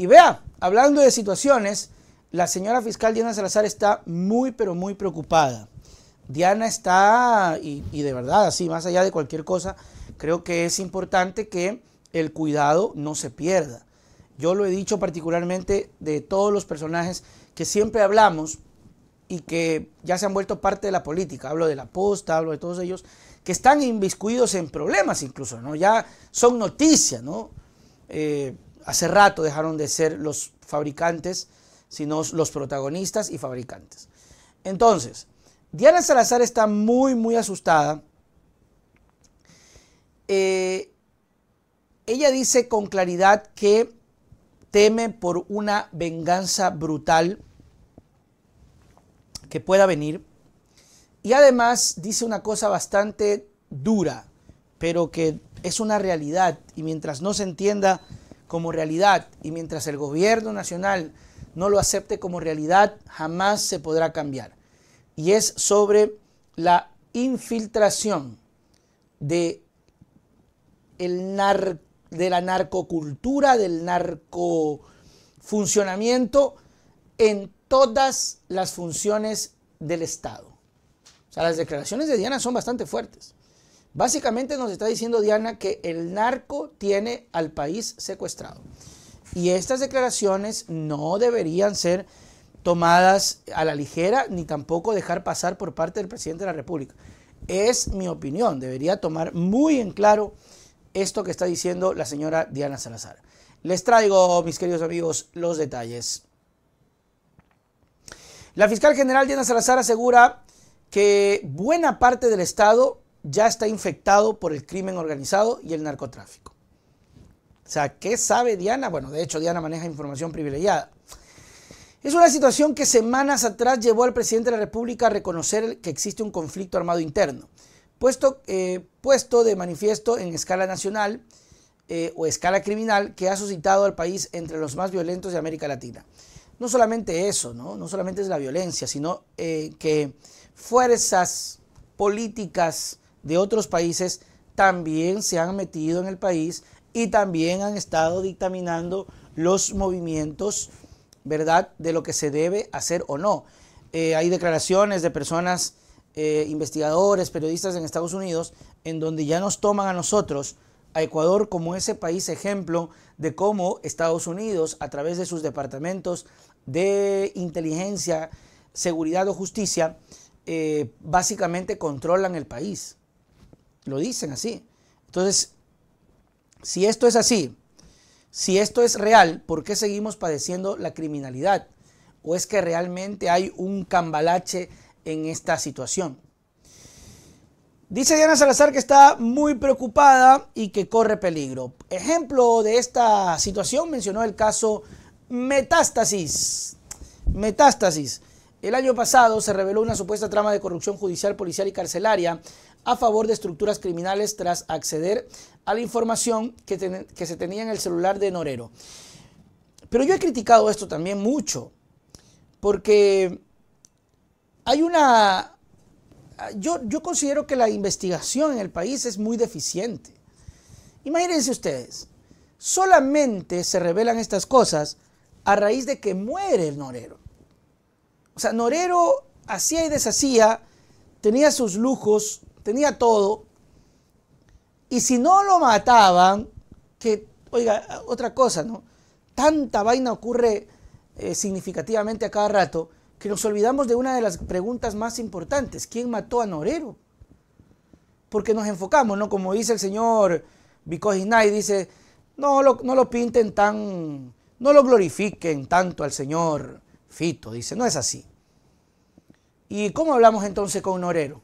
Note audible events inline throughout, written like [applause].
Y vea, hablando de situaciones, la señora fiscal Diana Salazar está muy, pero muy preocupada. Diana está, y, de verdad, así, más allá de cualquier cosa, creo que es importante que el cuidado no se pierda. Yo lo he dicho particularmente de todos los personajes que siempre hablamos y que ya se han vuelto parte de la política. Hablo de la posta, hablo de todos ellos, que están inmiscuidos en problemas incluso, ¿no? Ya son noticias, ¿no? Eh, Hace rato dejaron de ser los fabricantes, sino los protagonistas y fabricantes. Entonces, Diana Salazar está muy, muy asustada. Eh, ella dice con claridad que teme por una venganza brutal que pueda venir. Y además dice una cosa bastante dura, pero que es una realidad. Y mientras no se entienda como realidad y mientras el gobierno nacional no lo acepte como realidad, jamás se podrá cambiar. Y es sobre la infiltración de, el de la narcocultura, del narcofuncionamiento en todas las funciones del Estado. O sea, las declaraciones de Diana son bastante fuertes. Básicamente nos está diciendo Diana que el narco tiene al país secuestrado. Y estas declaraciones no deberían ser tomadas a la ligera ni tampoco dejar pasar por parte del presidente de la República. Es mi opinión, debería tomar muy en claro esto que está diciendo la señora Diana Salazar. Les traigo, mis queridos amigos, los detalles. La fiscal general Diana Salazar asegura que buena parte del Estado ya está infectado por el crimen organizado y el narcotráfico. O sea, ¿qué sabe Diana? Bueno, de hecho Diana maneja información privilegiada. Es una situación que semanas atrás llevó al presidente de la República a reconocer que existe un conflicto armado interno, puesto, eh, puesto de manifiesto en escala nacional eh, o escala criminal que ha suscitado al país entre los más violentos de América Latina. No solamente eso, no, solamente es la violencia, sino eh, que fuerzas políticas de otros países también se han metido en el país y también han estado dictaminando los movimientos, ¿verdad?, de lo que se debe hacer o no. Eh, hay declaraciones de personas, eh, investigadores, periodistas en Estados Unidos, en donde ya nos toman a nosotros, a Ecuador, como ese país ejemplo de cómo Estados Unidos, a través de sus departamentos de inteligencia, seguridad o justicia, eh, básicamente controlan el país. Lo dicen así. Entonces, si esto es así, si esto es real, ¿por qué seguimos padeciendo la criminalidad? ¿O es que realmente hay un cambalache en esta situación? Dice Diana Salazar que está muy preocupada y que corre peligro. Ejemplo de esta situación mencionó el caso Metástasis. Metástasis. El año pasado se reveló una supuesta trama de corrupción judicial, policial y carcelaria a favor de estructuras criminales tras acceder a la información que, se tenía en el celular de Norero. Pero yo he criticado esto también mucho, porque hay una... Yo, yo considero que la investigación en el país es muy deficiente. Imagínense ustedes, solamente se revelan estas cosas a raíz de que muere el Norero. O sea, Norero hacía y deshacía, tenía sus lujos, tenía todo. Y si no lo mataban, que, oiga, otra cosa, ¿no? Tanta vaina ocurre eh, significativamente a cada rato que nos olvidamos de una de las preguntas más importantes. ¿Quién mató a Norero? Porque nos enfocamos, ¿no? Como dice el señor Bicoginay, dice, no lo, no lo pinten tan, no lo glorifiquen tanto al señor Fito, dice, no es así. ¿Y cómo hablamos entonces con Norero?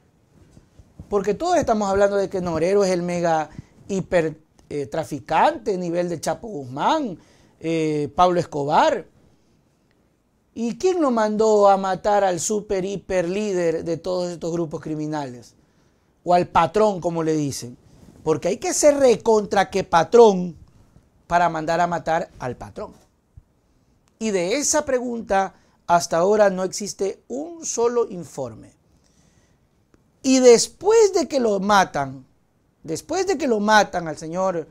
Porque todos estamos hablando de que Norero es el mega hiper eh, a traficante, nivel de Chapo Guzmán, eh, Pablo Escobar. ¿Y quién lo mandó a matar al super hiper líder de todos estos grupos criminales? O al patrón, como le dicen. Porque hay que ser recontra que patrón para mandar a matar al patrón. Y de esa pregunta hasta ahora no existe un solo informe. Y después de que lo matan, después de que lo matan al señor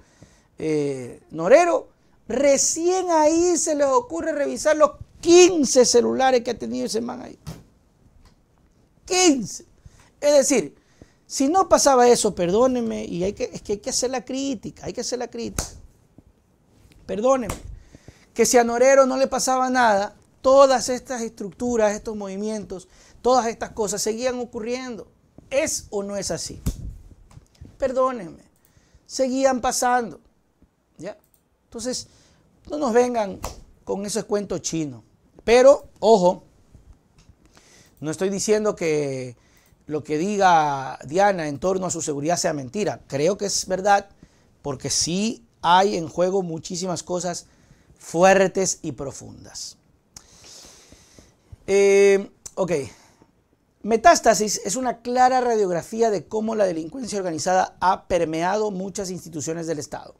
eh, Norero, recién ahí se les ocurre revisar los 15 celulares que ha tenido ese man ahí. 15. Es decir, si no pasaba eso, perdónenme, y hay que, es que hay que hacer la crítica, hay que hacer la crítica. Perdónenme, que si a Norero no le pasaba nada, todas estas estructuras, estos movimientos, todas estas cosas seguían ocurriendo. ¿Es o no es así? Perdónenme. Seguían pasando. ¿Ya? Entonces, no nos vengan con ese cuento chino. Pero, ojo, no estoy diciendo que lo que diga Diana en torno a su seguridad sea mentira. Creo que es verdad, porque sí hay en juego muchísimas cosas fuertes y profundas. Eh, ok. Metástasis es una clara radiografía de cómo la delincuencia organizada ha permeado muchas instituciones del Estado.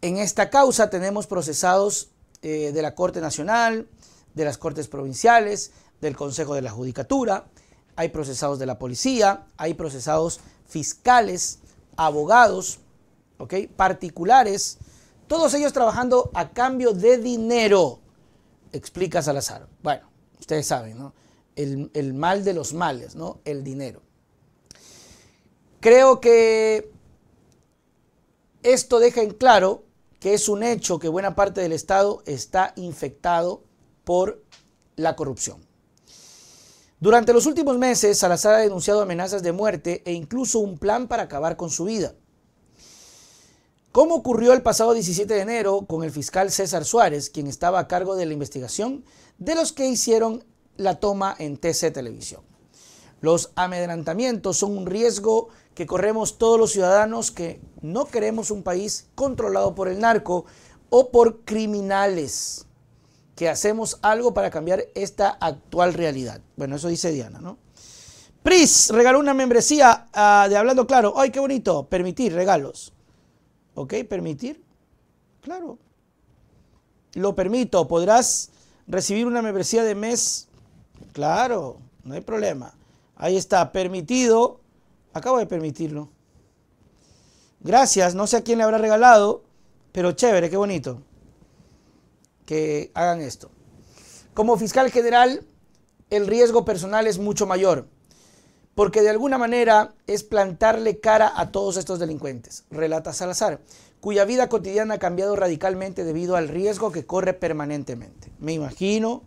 En esta causa tenemos procesados eh, de la Corte Nacional, de las Cortes Provinciales, del Consejo de la Judicatura, hay procesados de la policía, hay procesados fiscales, abogados, ¿ok?, particulares, todos ellos trabajando a cambio de dinero, explica Salazar. Bueno, ustedes saben, ¿no? el, mal de los males, ¿no? El dinero. Creo que esto deja en claro que es un hecho que buena parte del Estado está infectado por la corrupción. Durante los últimos meses, Salazar ha denunciado amenazas de muerte e incluso un plan para acabar con su vida. ¿Cómo ocurrió el pasado 17 de enero con el fiscal César Suárez, quien estaba a cargo de la investigación de los que hicieron la toma en TC Televisión. Los amedrentamientos son un riesgo que corremos todos los ciudadanos que no queremos un país controlado por el narco o por criminales, que hacemos algo para cambiar esta actual realidad. Bueno, eso dice Diana, ¿no? Pris regaló una membresía ah, de Hablando Claro. ¡Ay, qué bonito! Permitir regalos. ¿Ok? ¿Permitir? Claro. Lo permito. Podrás recibir una membresía de mes Claro, no hay problema. Ahí está, permitido. Acabo de permitirlo. Gracias, no sé a quién le habrá regalado, pero chévere, qué bonito que hagan esto. Como fiscal general, el riesgo personal es mucho mayor, porque de alguna manera es plantarle cara a todos estos delincuentes, relata Salazar, cuya vida cotidiana ha cambiado radicalmente debido al riesgo que corre permanentemente. Me imagino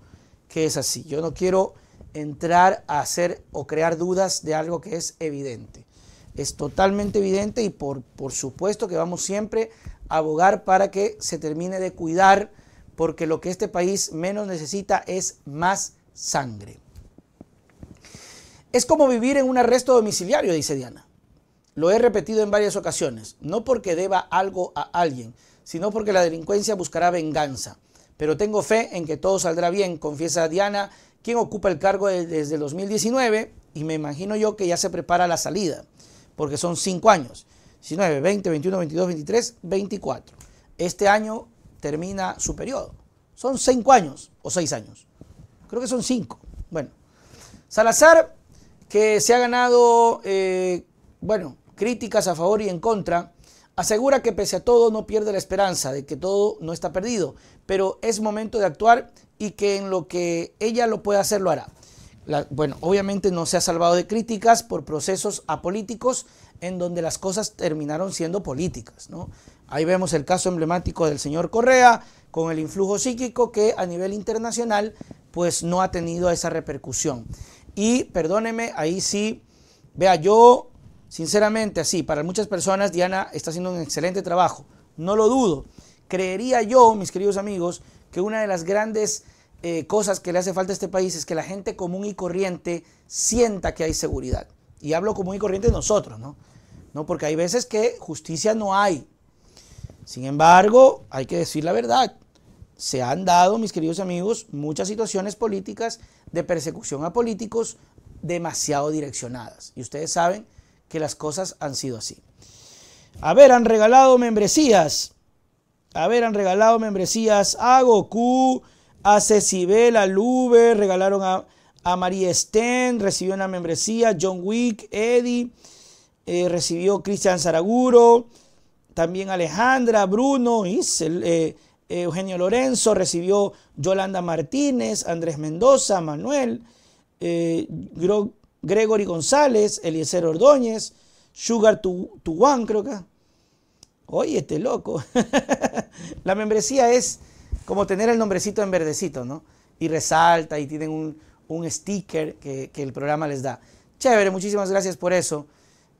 que es así. Yo no quiero entrar a hacer o crear dudas de algo que es evidente. Es totalmente evidente y por, por supuesto que vamos siempre a abogar para que se termine de cuidar porque lo que este país menos necesita es más sangre. Es como vivir en un arresto domiciliario, dice Diana. Lo he repetido en varias ocasiones, no porque deba algo a alguien, sino porque la delincuencia buscará venganza pero tengo fe en que todo saldrá bien, confiesa Diana, quien ocupa el cargo desde el 2019 y me imagino yo que ya se prepara la salida, porque son cinco años, 19, 20, 21, 22, 23, 24. Este año termina su periodo. Son cinco años o seis años. Creo que son cinco. Bueno, Salazar, que se ha ganado, eh, bueno, críticas a favor y en contra, Asegura que pese a todo no pierde la esperanza de que todo no está perdido, pero es momento de actuar y que en lo que ella lo pueda hacer lo hará. bueno, obviamente no se ha salvado de críticas por procesos apolíticos en donde las cosas terminaron siendo políticas. ¿no? Ahí vemos el caso emblemático del señor Correa con el influjo psíquico que a nivel internacional pues no ha tenido esa repercusión. Y perdóneme, ahí sí, vea, yo Sinceramente, así, para muchas personas Diana está haciendo un excelente trabajo. No lo dudo. Creería yo, mis queridos amigos, que una de las grandes eh, cosas que le hace falta a este país es que la gente común y corriente sienta que hay seguridad. Y hablo común y corriente nosotros, ¿no? ¿no? Porque hay veces que justicia no hay. Sin embargo, hay que decir la verdad. Se han dado, mis queridos amigos, muchas situaciones políticas de persecución a políticos demasiado direccionadas. Y ustedes saben que las cosas han sido así. A ver, han regalado membresías. A ver, han regalado membresías a Goku, a Cecibel, a Lube, regalaron a, María Sten, recibió una membresía, John Wick, Eddie, eh, recibió Cristian Zaraguro, también Alejandra, Bruno, eh, eh, Eugenio Lorenzo, recibió Yolanda Martínez, Andrés Mendoza, Manuel, eh, Gregory González, Eliezer Ordóñez, Sugar Tuguán, creo que. Oye, este loco. [laughs] la membresía es como tener el nombrecito en verdecito, ¿no? Y resalta y tienen un, sticker que, el programa les da. Chévere, muchísimas gracias por eso.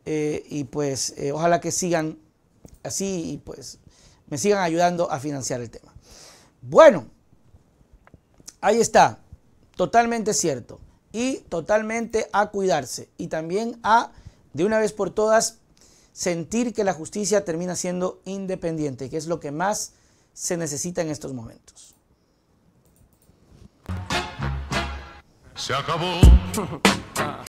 Eh, y pues eh, ojalá que sigan así y pues me sigan ayudando a financiar el tema. Bueno, ahí está, totalmente cierto y totalmente a cuidarse y también a, de una vez por todas, sentir que la justicia termina siendo independiente, que es lo que más se necesita en estos momentos. Se acabó. [laughs]